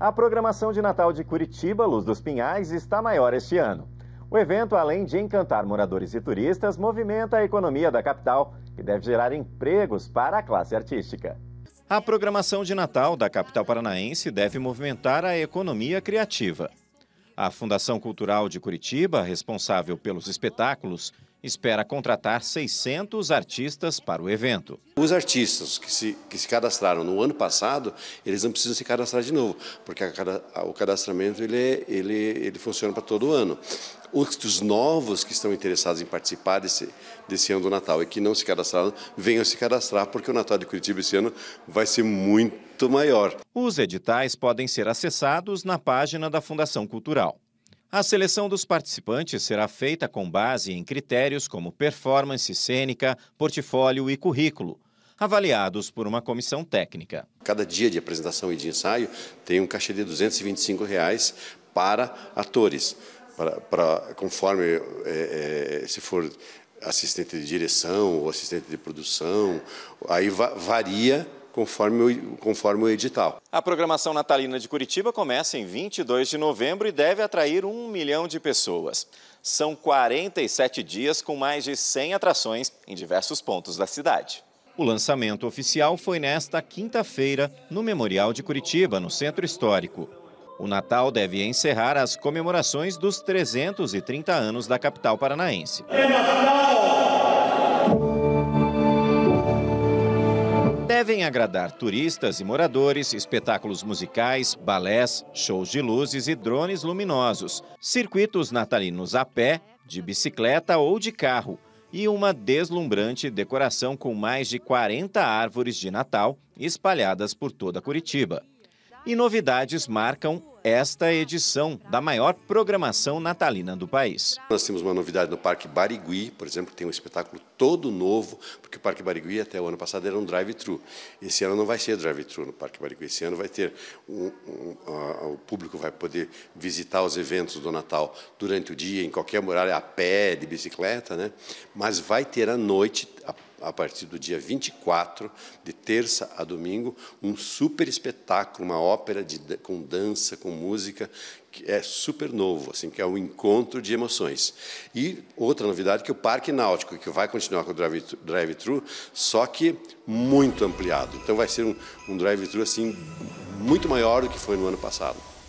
A programação de Natal de Curitiba, Luz dos Pinhais, está maior este ano. O evento, além de encantar moradores e turistas, movimenta a economia da capital e deve gerar empregos para a classe artística. A programação de Natal da capital paranaense deve movimentar a economia criativa. A Fundação Cultural de Curitiba, responsável pelos espetáculos, espera contratar 600 artistas para o evento. Os artistas que se, que se cadastraram no ano passado, eles não precisam se cadastrar de novo, porque a, a, o cadastramento ele, é, ele, ele funciona para todo ano. Os, os novos que estão interessados em participar desse, desse ano do Natal e que não se cadastraram, venham se cadastrar, porque o Natal de Curitiba esse ano vai ser muito maior. Os editais podem ser acessados na página da Fundação Cultural. A seleção dos participantes será feita com base em critérios como performance cênica, portfólio e currículo, avaliados por uma comissão técnica. Cada dia de apresentação e de ensaio tem um cachê de R$ 225 reais para atores, para, para conforme é, é, se for assistente de direção ou assistente de produção, aí va varia conforme o, conforme o edital. A programação natalina de Curitiba começa em 22 de novembro e deve atrair um milhão de pessoas. São 47 dias com mais de 100 atrações em diversos pontos da cidade. O lançamento oficial foi nesta quinta-feira, no Memorial de Curitiba, no Centro Histórico. O Natal deve encerrar as comemorações dos 330 anos da capital paranaense. É Natal! devem agradar turistas e moradores, espetáculos musicais, balés, shows de luzes e drones luminosos, circuitos natalinos a pé, de bicicleta ou de carro, e uma deslumbrante decoração com mais de 40 árvores de Natal espalhadas por toda Curitiba. E novidades marcam esta edição da maior programação natalina do país. Nós temos uma novidade no Parque Barigui, por exemplo, que tem um espetáculo todo novo, porque o Parque Barigui até o ano passado era um drive-thru. Esse ano não vai ser drive-thru no Parque Barigui. Esse ano vai ter um, um, uh, o público vai poder visitar os eventos do Natal durante o dia, em qualquer horário, a pé, de bicicleta, né? Mas vai ter à noite a a partir do dia 24, de terça a domingo, um super espetáculo, uma ópera de, com dança, com música, que é super novo, assim, que é o um encontro de emoções. E outra novidade que o Parque Náutico, que vai continuar com o drive-thru, só que muito ampliado. Então vai ser um, um drive-thru assim muito maior do que foi no ano passado.